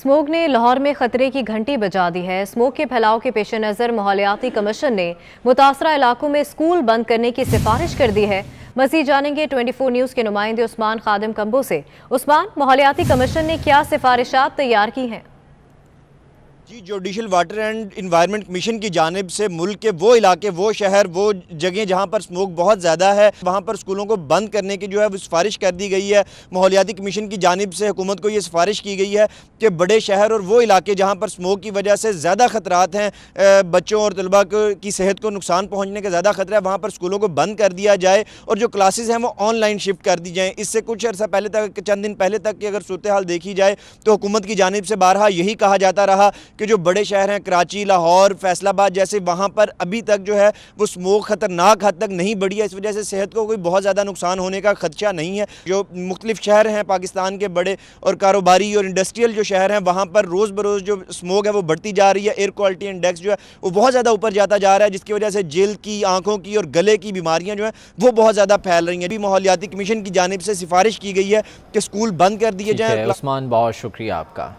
smog ने लाहौर में खतरे की घंटी बजा दी है स्मोग के फैलाव के पेश नज़र माहौलियाती कमीशन ने मुतासर इलाकों में स्कूल बंद करने की सिफारिश कर दी है मजीद जानेंगे 24 न्यूज़ के नुमाइंदे उस्मान खादिम कम्बो से उस्मान माहौलियाती कमीशन ने क्या सिफारिशात तैयार की हैं जी judicial water and environment commission की जानब से मुल्क के वो इलाके वो शहर वो जगह जहाँ पर स्मोक बहुत ज़्यादा है वहाँ पर स्कूलों को बंद करने की जो है वो सिफारिश कर दी गई है माहौलियाती कमीशन की जानब से हुकूमत को ये सिफारिश की गई है कि बड़े शहर और वो इलाके जहाँ पर स्मोक की वजह से ज़्यादा ख़तरात हैं बच्चों और तलबा की सेहत को नुकसान पहुँचने का ज़्यादा ख़तरा है वहाँ पर स्कूलों को बंद कर दिया जाए और जो क्लासेज़ हैं वो ऑनलाइन शिफ्ट कर दी जाएँ इससे कुछ अर्सा पहले तक चंद दिन पहले तक की अगर सूरत हाल देखी जाए तो हुकूमत की जानब से बारहा यही कहा जाता रहा कि जो बड़े शहर हैं कराची लाहौर फैसलाबाद जैसे वहाँ पर अभी तक जो है वो स्मोक ख़तरनाक हद तक नहीं बढ़ी है इस वजह से सेहत को कोई बहुत ज़्यादा नुकसान होने का खदशा नहीं है जो मुख्तफ शहर हैं पाकिस्तान के बड़े और कारोबारी और इंडस्ट्रियल जो शहर हैं वहाँ पर रोज़ बरोज़ जो स्मोक है वो बढ़ती जा रही है एयर क्वालिटी इंडेक्स जो है वो बहुत ज़्यादा ऊपर जाता जा रहा है जिसकी वजह से जेल की आँखों की और गले की बीमारियाँ जो हैं वो बहुत ज़्यादा फैल रही हैं अभी माहौलियाती कमीशन की जानब से सिफारिश की गई है कि स्कूल बंद कर दिए जाएँ उस्मान बहुत शुक्रिया आपका